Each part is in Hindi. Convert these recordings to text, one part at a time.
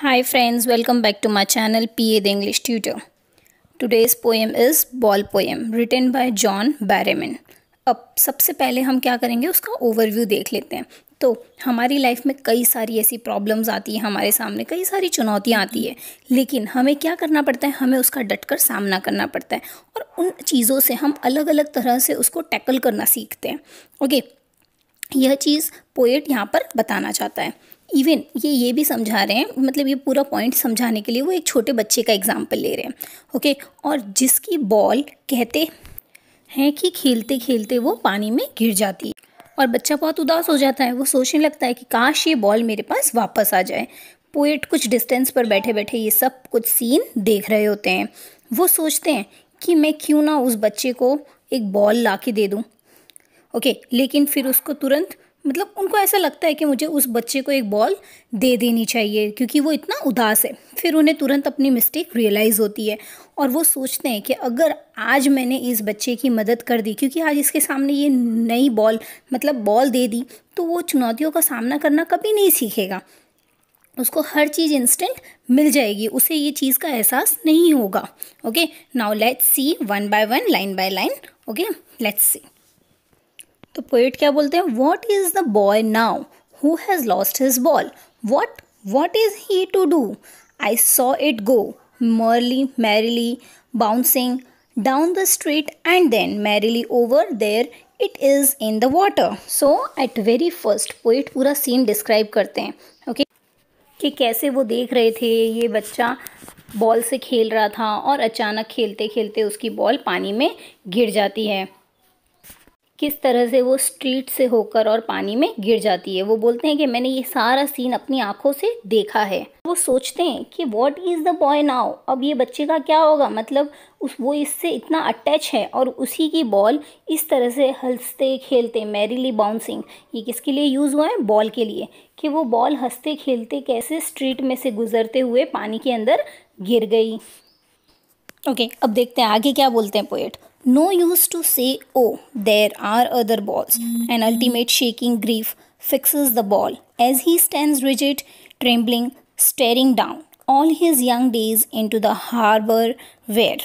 Hi friends, welcome back to my channel PA the English Tutor. Today's poem is Ball Poem written by John Barryman. अब सबसे पहले हम क्या करेंगे उसका ओवरव्यू देख लेते हैं तो हमारी लाइफ में कई सारी ऐसी प्रॉब्लम्स आती है हमारे सामने कई सारी चुनौतियाँ आती है लेकिन हमें क्या करना पड़ता है हमें उसका डट कर सामना करना पड़ता है और उन चीज़ों से हम अलग अलग तरह से उसको टैकल करना सीखते हैं ओके यह चीज़ पोएट यहाँ पर बताना चाहता है इवन ये ये भी समझा रहे हैं मतलब ये पूरा पॉइंट समझाने के लिए वो एक छोटे बच्चे का एग्जाम्पल ले रहे हैं ओके और जिसकी बॉल कहते हैं कि खेलते खेलते वो पानी में गिर जाती है और बच्चा बहुत उदास हो जाता है वो सोचने लगता है कि काश ये बॉल मेरे पास वापस आ जाए पोएट कुछ डिस्टेंस पर बैठे बैठे ये सब कुछ सीन देख रहे होते हैं वो सोचते हैं कि मैं क्यों ना उस बच्चे को एक बॉल ला के दे दूँ ओके लेकिन फिर उसको तुरंत मतलब उनको ऐसा लगता है कि मुझे उस बच्चे को एक बॉल दे देनी चाहिए क्योंकि वो इतना उदास है फिर उन्हें तुरंत अपनी मिस्टेक रियलाइज़ होती है और वो सोचते हैं कि अगर आज मैंने इस बच्चे की मदद कर दी क्योंकि आज इसके सामने ये नई बॉल मतलब बॉल दे दी तो वो चुनौतियों का सामना करना कभी नहीं सीखेगा उसको हर चीज़ इंस्टेंट मिल जाएगी उसे ये चीज़ का एहसास नहीं होगा okay now let's see one by one line by line okay let's see तो पोइट क्या बोलते हैं what is the boy now who has lost his ball what what is he to do I saw it go merrily merrily bouncing down the street and then merrily over there it is in the water so at very first poet पूरा सीन डिस्क्राइब करते हैं ओके okay? कि कैसे वो देख रहे थे ये बच्चा बॉल से खेल रहा था और अचानक खेलते खेलते उसकी बॉल पानी में गिर जाती है किस तरह से वो स्ट्रीट से होकर और पानी में गिर जाती है वो बोलते हैं कि मैंने ये सारा सीन अपनी आंखों से देखा है वो सोचते हैं कि what is the boy now अब ये बच्चे का क्या होगा मतलब उस वो इससे इतना अटैच है और उसी की बॉल इस तरह से हंसते खेलते मेरीली बाउंसिंग ये किसके लिए यूज़ हुआ है बॉल के लिए कि वो बॉल हंसते खेलते कैसे स्ट्रीट में से गुजरते हुए पानी के अंदर गिर गई ओके okay, अब देखते हैं आगे क्या बोलते हैं poet No use to say, oh, there are other balls. An ultimate shaking grief fixes the ball as he stands rigid, trembling, staring down all his young days into the harbor where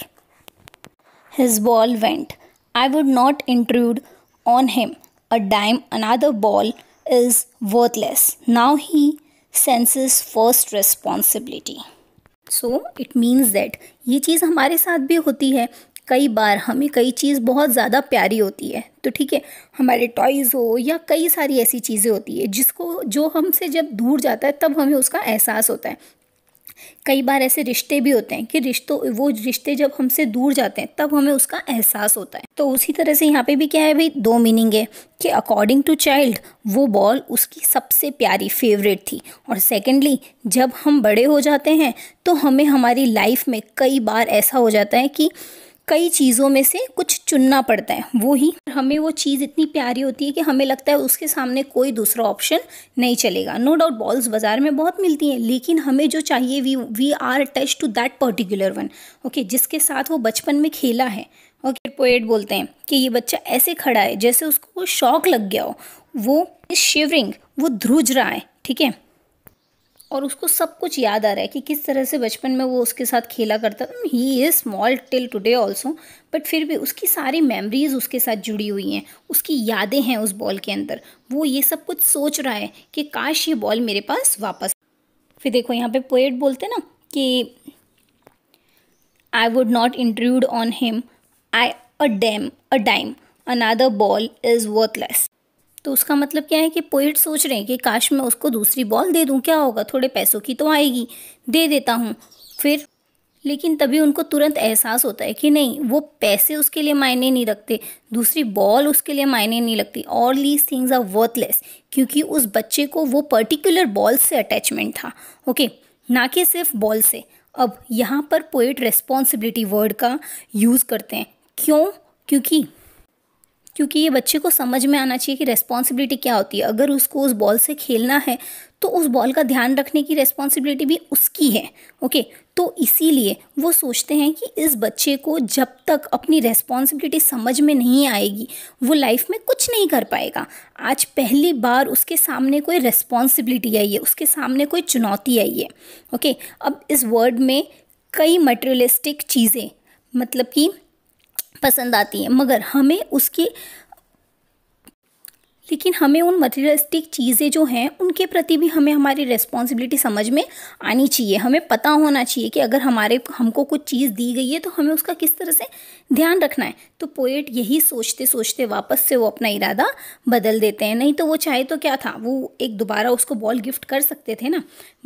his ball went. I would not intrude on him. A dime, another ball is worthless. Now he senses first responsibility. So it means that ये चीज़ हमारे साथ भी होती है कई बार हमें कई चीज़ बहुत ज़्यादा प्यारी होती है तो ठीक है हमारे टॉयज़ हो या कई सारी ऐसी चीज़ें होती है जिसको जो हमसे जब दूर जाता है तब हमें उसका एहसास होता है कई बार ऐसे रिश्ते भी होते हैं कि रिश्तों वो रिश्ते जब हमसे दूर जाते हैं तब हमें उसका एहसास होता है तो उसी तरह से यहाँ पे भी क्या है भाई दो मीनिंग है कि अकॉर्डिंग टू चाइल्ड वो बॉल उसकी सबसे प्यारी फेवरेट थी और सेकेंडली जब हम बड़े हो जाते हैं तो हमें हमारी लाइफ में कई बार ऐसा हो जाता है कि कई चीज़ों में से कुछ चुनना पड़ता है वो ही हमें वो चीज़ इतनी प्यारी होती है कि हमें लगता है उसके सामने कोई दूसरा ऑप्शन नहीं चलेगा नो डाउट बॉल्स बाज़ार में बहुत मिलती हैं लेकिन हमें जो चाहिए we we are attach to that particular one okay जिसके साथ वो बचपन में खेला है ओके पोएट बोलते हैं कि ये बच्चा ऐसे खड़ा है जैसे उसको शौक लग गया हो वो इज शिवरिंग वो ध्रुज रहा है ठीक है और उसको सब कुछ याद आ रहा है कि किस तरह से बचपन में वो उसके साथ खेला करता था he is small till today also but फिर भी उसकी सारी मेमोरीज़ उसके साथ जुड़ी हुई हैं उसकी यादें हैं उस बॉल के अंदर वो ये सब कुछ सोच रहा है कि काश ये बॉल मेरे पास वापस फिर देखो यहाँ पे पोएट बोलते ना कि I would not intrude on him I a dam a dime another ball is worthless तो उसका मतलब क्या है कि पोइट सोच रहे हैं कि काश मैं उसको दूसरी बॉल दे दूं क्या होगा थोड़े पैसों की तो आएगी दे देता हूँ फिर लेकिन तभी उनको तुरंत एहसास होता है कि नहीं वो पैसे उसके लिए मायने नहीं रखते दूसरी बॉल उसके लिए मायने नहीं लगती और लीज थिंग्स आर वर्थलेस क्योंकि उस बच्चे को वो पर्टिकुलर बॉल से अटैचमेंट था ओके ना कि सिर्फ बॉल से अब यहाँ पर पोइट रेस्पॉन्सिबिलिटी वर्ड का यूज़ करते हैं क्यों क्योंकि क्योंकि ये बच्चे को समझ में आना चाहिए कि रेस्पॉन्सिबिलिटी क्या होती है अगर उसको उस बॉल से खेलना है तो उस बॉल का ध्यान रखने की रेस्पॉन्सिबिलिटी भी उसकी है ओके तो इसीलिए वो सोचते हैं कि इस बच्चे को जब तक अपनी रेस्पॉन्सिबिलिटी समझ में नहीं आएगी वो लाइफ में कुछ नहीं कर पाएगा आज पहली बार उसके सामने कोई रेस्पॉन्सिबिलिटी आई है उसके सामने कोई चुनौती आई है ओके अब इस वर्ड में कई मटेरियलिस्टिक चीज़ें मतलब कि पसंद आती हैं मगर हमें उसके लेकिन हमें उन मटेरियलिस्टिक चीज़ें जो हैं उनके प्रति भी हमें हमारी रिस्पॉन्सिबिलिटी समझ में आनी चाहिए हमें पता होना चाहिए कि अगर हमारे हमको कुछ चीज़ दी गई है तो हमें उसका किस तरह से ध्यान रखना है तो पोएट यही सोचते सोचते वापस से वो अपना इरादा बदल देते हैं नहीं तो वो चाहे तो क्या था वो एक दोबारा उसको बॉल गिफ्ट कर सकते थे ना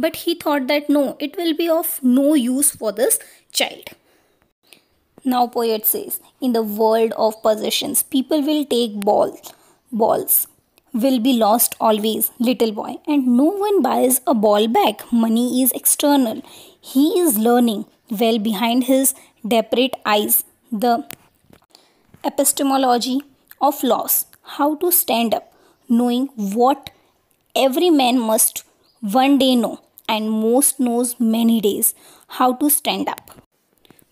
but he thought that no it will be of no use for this child Now poet says, in the world of possessions, people will take balls. balls, will be lost always, little boy, and no one buys a ball back. Money is external. He is learning well behind his desperate eyes. The epistemology of loss, how to stand up, knowing what every man must one day know, and most knows many days, how to stand up.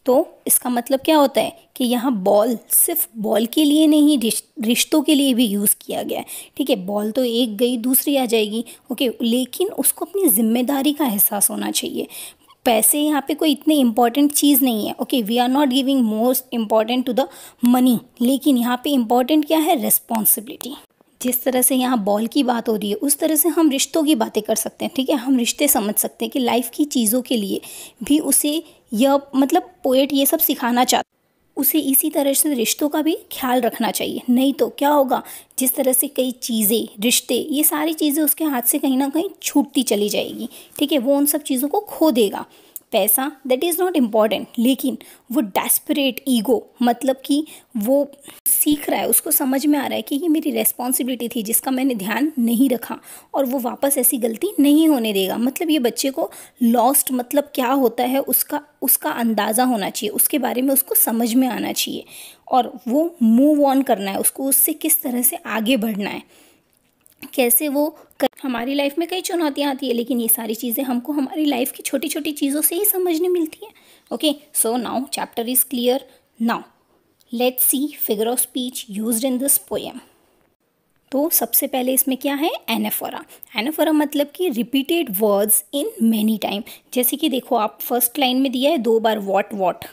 तो इसका मतलब क्या होता है कि यहाँ बॉल सिर्फ बॉल के लिए नहीं रिश्तों के लिए भी यूज़ किया गया है ठीक है बॉल तो एक गई दूसरी आ जाएगी ओके लेकिन उसको अपनी जिम्मेदारी का एहसास होना चाहिए पैसे यहाँ पे कोई इतने इम्पॉर्टेंट चीज़ नहीं है okay we are not giving most important to the money लेकिन यहाँ पे इम्पॉर्टेंट क्या है रिस्पॉन्सिबिलिटी जिस तरह से यहाँ बॉल की बात हो रही है उस तरह से हम रिश्तों की बातें कर सकते हैं ठीक है हम रिश्ते समझ सकते हैं कि लाइफ की चीज़ों के लिए भी उसे यह मतलब पोएट ये सब सिखाना चाहता उसे इसी तरह से रिश्तों का भी ख्याल रखना चाहिए नहीं तो क्या होगा जिस तरह से कई चीज़ें रिश्ते ये सारी चीज़ें उसके हाथ से कहीं ना कहीं छूटती चली जाएगी ठीक है वो उन सब चीज़ों को खो देगा पैसा दैट इज़ नॉट इम्पॉर्टेंट लेकिन वो डेस्परेट ईगो मतलब कि वो सीख रहा है उसको समझ में आ रहा है कि ये मेरी रेस्पॉन्सिबिलिटी थी जिसका मैंने ध्यान नहीं रखा और वो वापस ऐसी गलती नहीं होने देगा मतलब ये बच्चे को लॉस्ट मतलब क्या होता है उसका उसका अंदाज़ा होना चाहिए उसके बारे में उसको समझ में आना चाहिए और वो मूव ऑन करना है उसको उससे किस तरह से आगे बढ़ना है कैसे वो कर... हमारी लाइफ में कई चुनौतियाँ आती है लेकिन ये सारी चीज़ें हमको हमारी लाइफ की छोटी छोटी चीज़ों से ही समझने मिलती हैं okay so now chapter is clear now let see figure of speech use in this poem तो सबसे पहले इसमें क्या है एनाफोरा एनेफोरा मतलब कि repeated words in many time जैसे कि देखो आप फर्स्ट लाइन में दिया है दो बार वॉट वॉट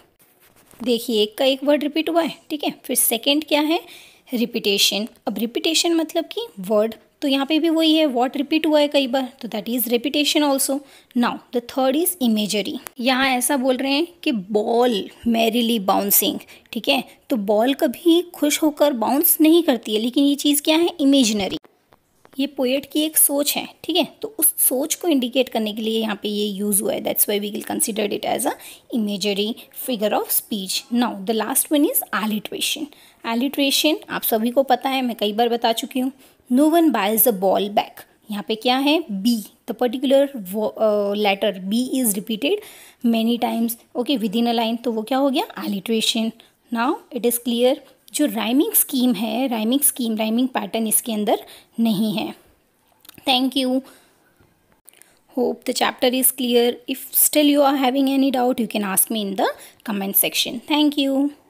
देखिए एक का एक वर्ड रिपीट हुआ है ठीक है फिर सेकेंड क्या है रिपीटेशन अब रिपीटेशन मतलब कि वर्ड तो यहाँ पे भी वही है वॉट रिपीट हुआ है कई बार तो that is repetition also now the third is imagery यहाँ ऐसा बोल रहे हैं कि बॉल मेरीली बाउंसिंग ठीक है तो बॉल कभी खुश होकर बाउंस नहीं करती है लेकिन ये चीज़ क्या है इमेजनरी ये पोएट की एक सोच है ठीक है तो उस सोच को इंडिकेट करने के लिए यहाँ पे ये यूज़ हुआ है that's why we will considered it as a imagery figure of speech now the last one is alliteration alliteration आप सभी को पता है मैं कई बार बता चुकी हूँ no one buys the ball back यहाँ पे क्या है B the particular letter B is repeated many times okay within a line तो वो क्या हो गया alliteration now it is clear जो राइमिंग स्कीम है राइमिंग स्कीम राइमिंग पैटर्न इसके अंदर नहीं है thank you hope the chapter is clear if still you are having any doubt you can ask me in the comment section thank you